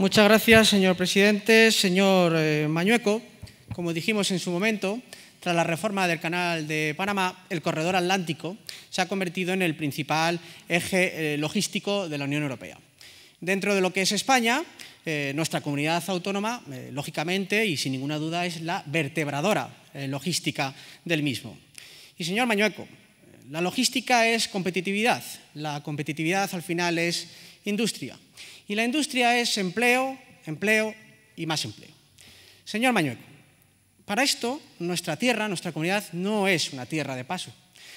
Muchas gracias, señor presidente. Señor eh, Mañueco, como dijimos en su momento, tras la reforma del Canal de Panamá, el corredor atlántico se ha convertido en el principal eje eh, logístico de la Unión Europea. Dentro de lo que es España, eh, nuestra comunidad autónoma, lógicamente y sin ninguna duda, es la vertebradora logística del mismo. Y señor Mañueco, la logística es competitividad. La competitividad al final es industria. Y la industria es empleo, empleo y más empleo. Señor Mañueco, para esto nuestra tierra, nuestra comunidad, no es una tierra de paso,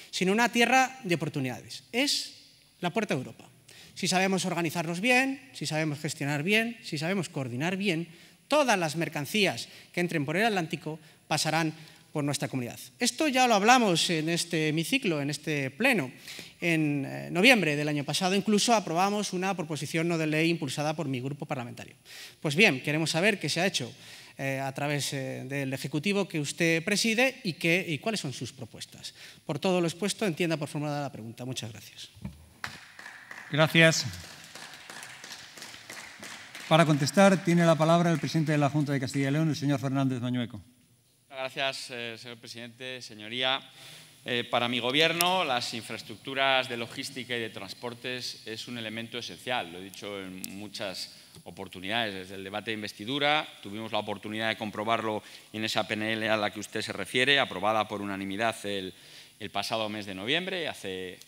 sino una tierra de oportunidades. Es la puerta de Europa. Si sabemos organizarnos bien, si sabemos gestionar bien, si sabemos coordinar bien, todas las mercancías que entren por el Atlántico pasarán por nuestra comunidad. Esto ya lo hablamos en este hemiciclo, en este pleno. En eh, noviembre del año pasado incluso aprobamos una proposición no de ley impulsada por mi grupo parlamentario. Pues bien, queremos saber qué se ha hecho eh, a través eh, del Ejecutivo que usted preside y, qué, y cuáles son sus propuestas. Por todo lo expuesto, entienda por formulada la pregunta. Muchas gracias. Gracias. Para contestar, tiene la palabra el presidente de la Junta de Castilla y León, el señor Fernández Mañueco. Gracias, eh, señor presidente. Señoría, eh, para mi gobierno las infraestructuras de logística y de transportes es un elemento esencial. Lo he dicho en muchas oportunidades. Desde el debate de investidura tuvimos la oportunidad de comprobarlo en esa PNL a la que usted se refiere, aprobada por unanimidad el, pasado mes de noviembre, hace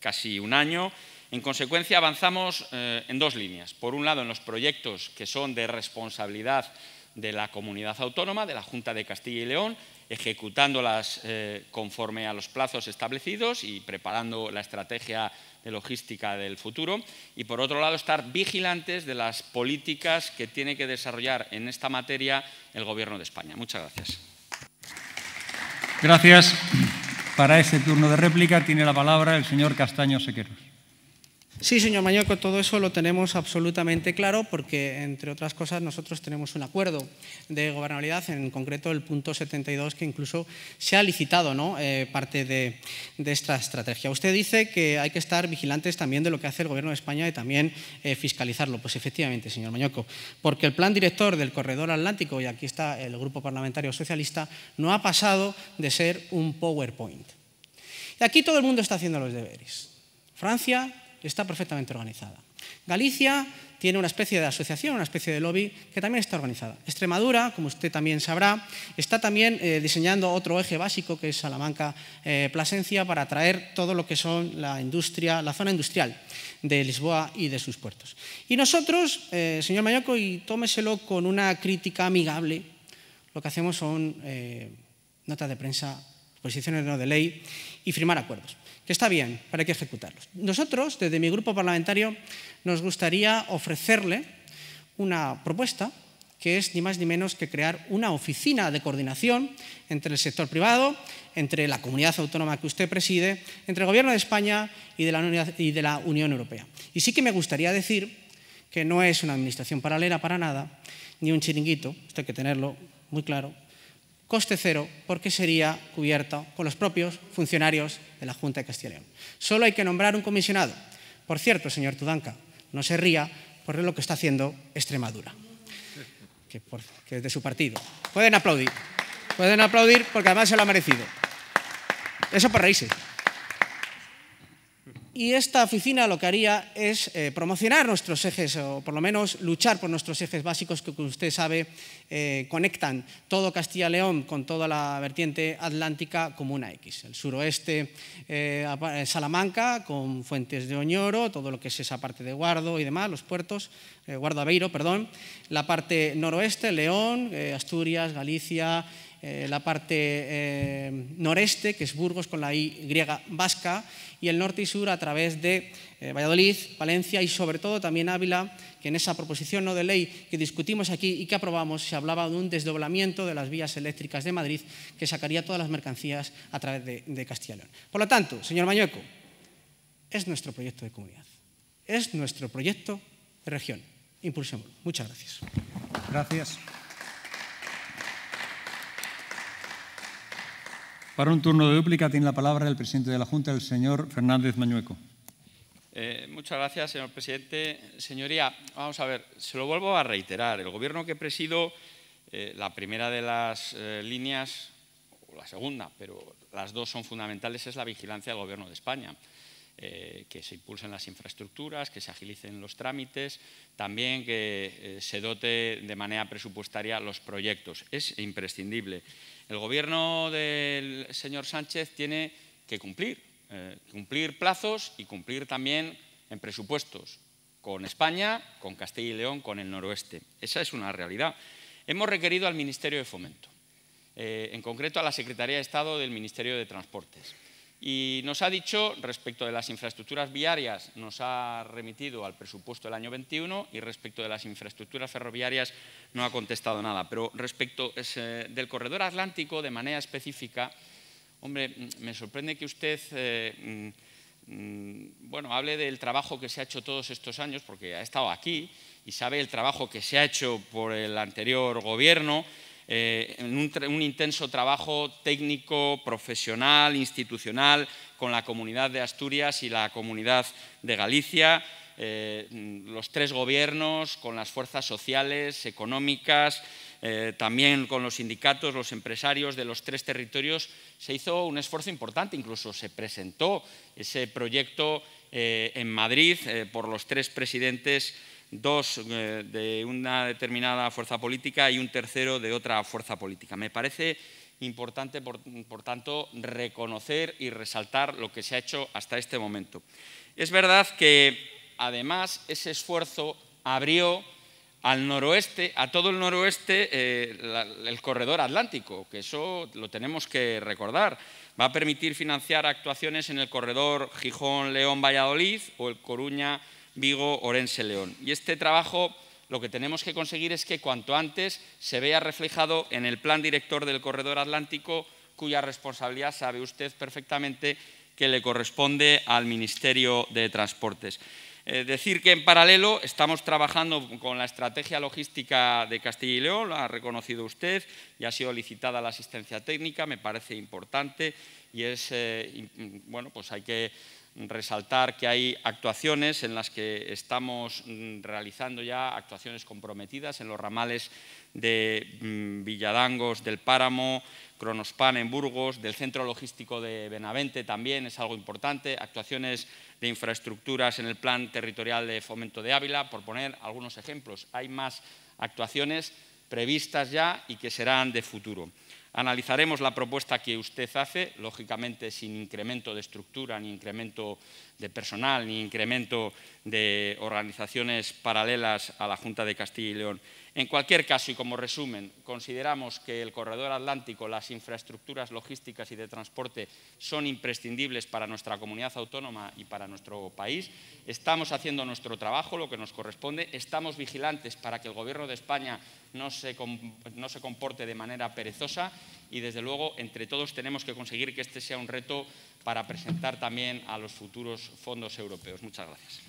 casi un año. En consecuencia, avanzamos eh, en dos líneas. Por un lado, en los proyectos que son de responsabilidad de la comunidad autónoma, de la Junta de Castilla y León, ejecutándolas eh, conforme a los plazos establecidos y preparando la estrategia de logística del futuro. Y por otro lado, estar vigilantes de las políticas que tiene que desarrollar en esta materia el Gobierno de España. Muchas gracias. Gracias. Para este turno de réplica tiene la palabra el señor Castaño Sequeros. Sí, señor Mañoco, todo eso lo tenemos absolutamente claro porque, entre otras cosas, nosotros tenemos un acuerdo de gobernabilidad, en concreto el punto 72, que incluso se ha licitado ¿no? Eh, parte de, esta estrategia. Usted dice que hay que estar vigilantes también de lo que hace el Gobierno de España y también eh, fiscalizarlo. Pues efectivamente, señor Mañoco, porque el plan director del Corredor Atlántico, y aquí está el Grupo Parlamentario Socialista, no ha pasado de ser un PowerPoint. Y aquí todo el mundo está haciendo los deberes. Francia, está perfectamente organizada. Galicia tiene una especie de asociación, una especie de lobby que también está organizada. Extremadura, como usted también sabrá, está también eh, diseñando otro eje básico que es Salamanca-Plasencia eh, para atraer todo lo que son la industria, la zona industrial de Lisboa y de sus puertos. Y nosotros, eh, señor Mayoco, y tómeselo con una crítica amigable, lo que hacemos son notas de prensa, posiciones de ley y firmar acuerdos que está bien, pero hay que ejecutarlos. Nosotros, desde mi grupo parlamentario, nos gustaría ofrecerle una propuesta que es ni más ni menos que crear una oficina de coordinación entre el sector privado, entre la comunidad autónoma que usted preside, entre el Gobierno de España y de, la, y de la, Unión Europea. Y sí que me gustaría decir que no es una administración paralela para nada, ni un chiringuito, esto hay que tenerlo muy claro, coste cero porque sería cubierto con los propios funcionarios de la Junta de Castilla y León. Solo hay que nombrar un comisionado. Por cierto, señor Tudanca, no se ría por lo que está haciendo Extremadura, que, es de su partido. Pueden aplaudir, pueden aplaudir porque además se lo ha merecido. Eso por raíces. Y esta oficina lo que haría es eh, promocionar nuestros ejes, o por lo menos luchar por nuestros ejes básicos que, como usted sabe, eh, conectan todo Castilla-León con toda la vertiente atlántica como una X. El suroeste, eh, Salamanca, con Fuentes de Oñoro, todo lo que es esa parte de Guardo y demás, los puertos, Guardo Aveiro, perdón. La parte noroeste, León, Asturias, Galicia, eh, la parte eh, noreste, que es Burgos con la Y vasca, y el norte y sur a través de eh, Valladolid, Valencia y sobre todo también Ávila, que en esa proposición no de ley que discutimos aquí y que aprobamos se hablaba de un desdoblamiento de las vías eléctricas de Madrid que sacaría todas las mercancías a través de, Castilla y León. Por lo tanto, señor Mañueco, es nuestro proyecto de comunidad, es nuestro proyecto de región. Impulsémoslo. Muchas gracias. Gracias. Para un turno de dúplica tiene la palabra el presidente de la Junta, el señor Fernández Mañueco. Eh, muchas gracias, señor presidente. Señoría, vamos a ver, se lo vuelvo a reiterar. El gobierno que presido, eh, la primera de las eh, líneas, o la segunda, pero las dos son fundamentales, es la vigilancia del gobierno de España. Eh, que se impulsen las infraestructuras, que se agilicen los trámites, también que eh, se dote de manera presupuestaria los proyectos. Es imprescindible. El Gobierno del señor Sánchez tiene que cumplir, eh, cumplir plazos y cumplir también en presupuestos con España, con Castilla y León, con el noroeste. Esa es una realidad. Hemos requerido al Ministerio de Fomento, en concreto a la Secretaría de Estado del Ministerio de Transportes y nos ha dicho, respecto de las infraestructuras viarias, nos ha remitido al presupuesto del año 21 y respecto de las infraestructuras ferroviarias no ha contestado nada. Pero respecto del corredor atlántico, de manera específica, hombre, me sorprende que usted... Eh, mm, mm, bueno, hable del trabajo que se ha hecho todos estos años, porque ha estado aquí y sabe el trabajo que se ha hecho por el anterior gobierno eh, en un, intenso trabajo técnico, profesional, institucional, con la comunidad de Asturias y la comunidad de Galicia. Eh, los tres gobiernos, con las fuerzas sociales, económicas, eh, también con los sindicatos, los empresarios de los tres territorios, se hizo un esfuerzo importante, incluso se presentó ese proyecto en Madrid por los tres presidentes dos eh, de una determinada fuerza política y un tercero de otra fuerza política. Me parece importante, por, tanto, reconocer y resaltar lo que se ha hecho hasta este momento. Es verdad que, además, ese esfuerzo abrió al noroeste, a todo el noroeste, eh, el corredor atlántico, que eso lo tenemos que recordar. Va a permitir financiar actuaciones en el corredor Gijón-León-Valladolid o el coruña Vigo, Orense, León. Y este trabajo lo que tenemos que conseguir es que cuanto antes se vea reflejado en el plan director del corredor atlántico, cuya responsabilidad sabe usted perfectamente que le corresponde al Ministerio de Transportes. Eh, decir que en paralelo estamos trabajando con la estrategia logística de Castilla y León, lo ha reconocido usted, y ha sido licitada la asistencia técnica, me parece importante y es, eh, bueno, pues hay que resaltar que hay actuaciones en las que estamos mm, realizando ya actuaciones comprometidas en los ramales de mm, Villadangos, del Páramo, Cronospan en Burgos, del Centro Logístico de Benavente también es algo importante, actuaciones de infraestructuras en el Plan Territorial de Fomento de Ávila, por poner algunos ejemplos. Hay más actuaciones previstas ya y que serán de futuro. Analizaremos la propuesta que usted hace, lógicamente sin incremento de estructura ni incremento de personal ni incremento de organizaciones paralelas a la Junta de Castilla y León. En cualquier caso, y como resumen, consideramos que el corredor atlántico, las infraestructuras logísticas y de transporte son imprescindibles para nuestra comunidad autónoma y para nuestro país. Estamos haciendo nuestro trabajo, lo que nos corresponde. Estamos vigilantes para que el Gobierno de España no se, no se comporte de manera perezosa y desde luego entre todos tenemos que conseguir que este sea un reto para presentar también a los futuros fondos europeos. Muchas gracias.